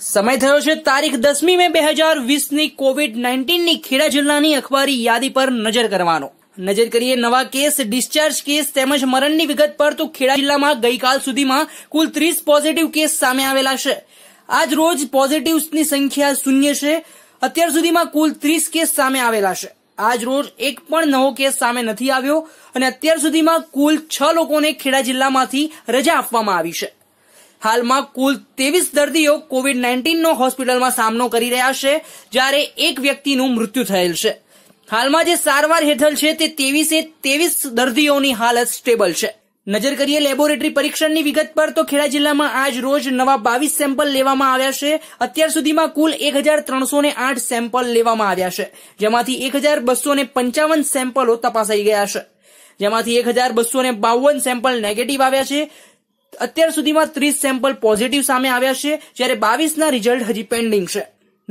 સમય થયો છે તારીખ દસમી મે બે હજાર વીસની કોવિડ નાઇન્ટીનની ખેડા જિલ્લાની અખબારી યાદી પર નજર કરવાનો નજર કરીએ નવા કેસ ડિસ્ચાર્જ કેસ તેમજ મરણની વિગત પર તો ખેડા જિલ્લામાં ગઈકાલ સુધીમાં કુલ ત્રીસ પોઝિટિવ કેસ સામે આવેલા છે આજ રોજ પોઝિટિવ્સની સંખ્યા શૂન્ય છે અત્યાર સુધીમાં કુલ ત્રીસ કેસ સામે આવેલા છે આજ રોજ એક પણ નવો કેસ સામે નથી આવ્યો અને અત્યાર સુધીમાં કુલ છ લોકોને ખેડા જિલ્લામાંથી રજા આપવામાં આવી છે હાલમાં કુલ ત્રેવીસ દર્દીઓ કોવિડ નાઇન્ટીનનો હોસ્પિટલમાં સામનો કરી રહ્યા છે જ્યારે એક વ્યક્તિનું મૃત્યુ થયેલ છે હાલમાં જે સારવાર હેઠળ છે તે ત્રેવીસે ત્રેવીસ દર્દીઓની હાલત સ્ટેબલ છે નજર કરીએ લેબોરેટરી પરીક્ષણની વિગત પર તો ખેડા જિલ્લામાં આજ રોજ નવા બાવીસ સેમ્પલ લેવામાં આવ્યા છે અત્યાર સુધીમાં કુલ એક હજાર ત્રણસો ને આઠ સેમ્પલ લેવામાં આવ્યા છે જેમાંથી એક હજાર બસો ને પંચાવન સેમ્પલો તપાસાઈ ગયા છે જેમાંથી એક હજાર બસો ને બાવન સેમ્પલ નેગેટિવ આવ્યા છે અત્યાર સુધીમાં ત્રીસ સેમ્પલ પોઝિટિવ સામે આવ્યા છે જ્યારે બાવીસના રિઝલ્ટ હજી પેન્ડિંગ છે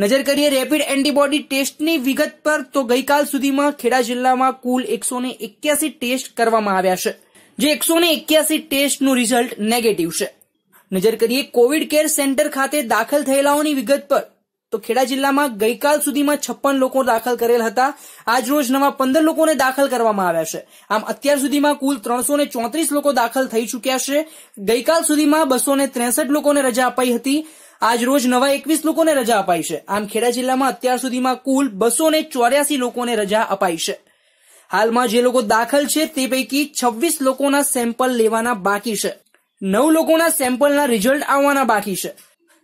નજર કરીએ રેપિડ એન્ટીબોડી ટેસ્ટની વિગત પર તો ગઈકાલ સુધીમાં ખેડા જિલ્લામાં કુલ એકસો એક્યાસી ટેસ્ટ કરવામાં આવ્યા છે જે એકસો એક્યાસી ટેસ્ટનું રિઝલ્ટ નેગેટિવ છે નજર કરીએ કોવિડ કેર સેન્ટર ખાતે દાખલ થયેલાઓની વિગત પર તો ખેડા જિલ્લામાં ગઈકાલ સુધીમાં છપ્પન લોકો દાખલ કરેલ હતા આજરોજ નવા પંદર લોકોને દાખલ કરવામાં આવ્યા છે આમ અત્યાર સુધીમાં કુલ ત્રણસો ને ચોત્રીસ લોકો દાખલ થઈ ચૂક્યા છે ગઈકાલ સુધીમાં બસો ત્રેસઠ લોકોને રજા અપાઈ હતી આજ રોજ નવા એકવીસ લોકોને રજા અપાઈ છે આમ ખેડા જિલ્લામાં અત્યાર સુધીમાં કુલ બસો ને ચોર્યાસી લોકોને રજા અપાઈ છે હાલમાં જે લોકો દાખલ છે તે પૈકી છવ્વીસ લોકોના સેમ્પલ લેવાના બાકી છે નવ લોકોના સેમ્પલના રિઝલ્ટ આવવાના બાકી છે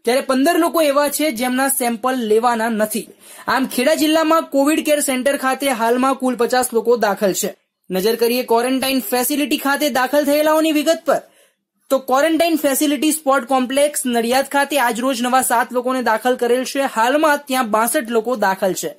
ત્યારે પંદર લોકો એવા છે જેમના સેમ્પલ લેવાના નથી આમ ખેડા જિલ્લામાં કોવિડ કેર સેન્ટર ખાતે હાલમાં કુલ પચાસ લોકો દાખલ છે નજર કરીએ ક્વોરન્ટાઇન ફેસિલિટી ખાતે દાખલ થયેલાઓની વિગત પર તો quarantine facility sport complex Nadiad ખાતે આજરોજ નવા સાત લોકોને દાખલ કરેલ છે હાલમાં ત્યાં બાસઠ લોકો દાખલ છે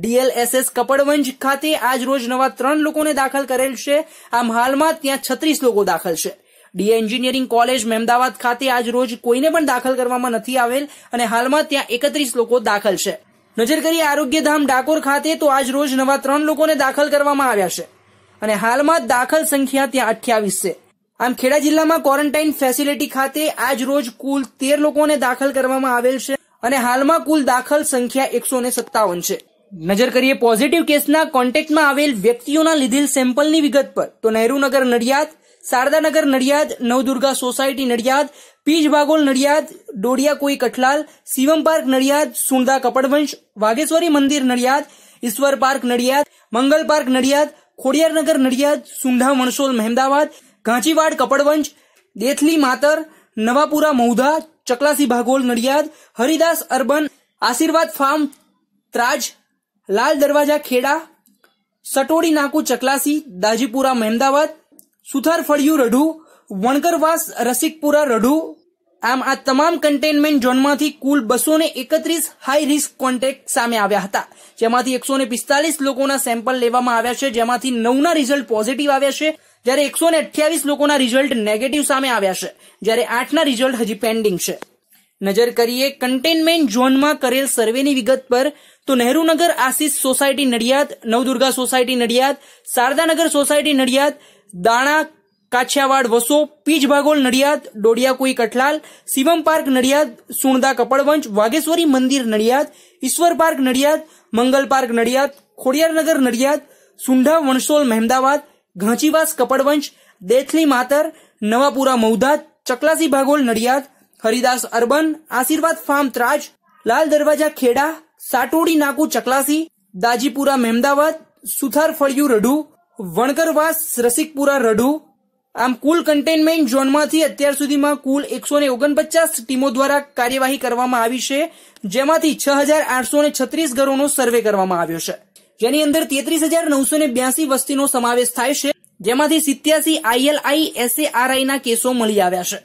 ડીએલએસએસ કપડવંજ ખાતે આજરોજ નવા ત્રણ લોકોને દાખલ કરેલ છે આમ હાલમાં ત્યાં છત્રીસ લોકો દાખલ છે ડીએ એન્જિનિયરિંગ કોલેજ મહેમદાવાદ ખાતે આજ રોજ કોઈને પણ દાખલ કરવામાં નથી આવેલ અને હાલમાં ત્યાં એકત્રીસ લોકો દાખલ છે નજર કરીએ આરોગ્યધામ ડાકોર ખાતે તો આજ રોજ નવા ત્રણ લોકોને દાખલ કરવામાં આવ્યા છે અને હાલમાં દાખલ સંખ્યા ત્યાં અઠ્યાવીસ છે આમ ખેડા જિલ્લામાં ક્વોરન્ટાઇન ફેસિલિટી ખાતે આજ રોજ કુલ તેર લોકોને દાખલ કરવામાં આવેલ છે અને હાલમાં કુલ દાખલ સંખ્યા એકસો સત્તાવન છે નજર કરીએ પોઝિટિવ કેસના કોન્ટેક્ટમાં આવેલ વ્યક્તિઓના લીધેલ સેમ્પલની વિગત પર તો Nehrunagar Nadiad Sharda Nagar Nadiad Navdurga society Nadiad Pij Bagol Nadiad Dodiya Kui Kathlal Shivam park Nadiad Sunda Kapadvanj Vageshwari Mandir Nadiad Ishwar park Nadiad Mangal park Nadiad Khodiyar Nagar Nadiad Sunda Mansol Mehmedabad Ghanchiwad Kapadvanj Dethli Matar Navapura Maudha Chaklasi Bhagol Nadiad Haridas urban Ashirwad farm Traj Lal Darwaja Kheda सटोड़ी नाकू चकलासी दाजीपुरा Mehmedabad સુથાર ફળિયું રઢુ વણકરવાસ રસિકપુરા રઢુ આમ આ તમામ કન્ટેનમેન્ટ ઝોનમાંથી કુલ બસો ને એકત્રીસ હાઈ રિસ્ક કોન્ટેક્ટ સામે આવ્યા હતા જેમાંથી એકસો ને પિસ્તાલીસ લોકોના સેમ્પલ લેવામાં આવ્યા છે જેમાંથી નવના રિઝલ્ટ પોઝિટિવ આવ્યા છે જ્યારે એકસો ને અઠ્યાવીસ લોકોના રિઝલ્ટ નેગેટિવ સામે આવ્યા છે જ્યારે આઠના રિઝલ્ટ હજી પેન્ડિંગ છે નજર કરીએ કન્ટેનમેન્ટ ઝોનમાં કરેલ સર્વેની વિગત પર તો Nehrunagar Ashish society Nadiad Navdurga society Nadiad Shardanagar society Nadiad Dana Kachhiyawad Vaso Pij Bhagol Nadiad Dodiyakui Kathlal Shivam park Nadiad Sunda Kapadvanj Vagheshwari Mandir Nadiad Ishwar park Nadiad Mangal park Nadiad Khodiyarnagar Nadiad Sundha Vansol Mehmedabad Ghanchivas Kapadvanj Dethli Matar Navapura Maudha Chaklasi Bhagol Nadiad Haridas urban Ashirwad farm Traj Lal Darwaja Kheda સાટોડી નાકુ ચકલાસી દાજીપુરા Mehmedabad સુથાર ફળિયું રઢુ વણકરવાસ રસિકપુરા રઢુ આમ કુલ કન્ટેનમેન્ટ ઝોનમાંથી અત્યાર સુધીમાં કુલ એકસો ને ઓગણપચાસ ટીમો દ્વારા કાર્યવાહી કરવામાં આવી છે જેમાંથી છ હજાર આઠસો ને છત્રીસ ઘરોનો સર્વે કરવામાં આવ્યો છે જેની અંદર તેત્રીસ હજાર નવસો ને બ્યાસી વસ્તીનો સમાવેશ થાય છે જેમાંથી સિત્યાસી આઈએલઆઈ એસએઆરઆઈ ના કેસો મળી આવ્યા છે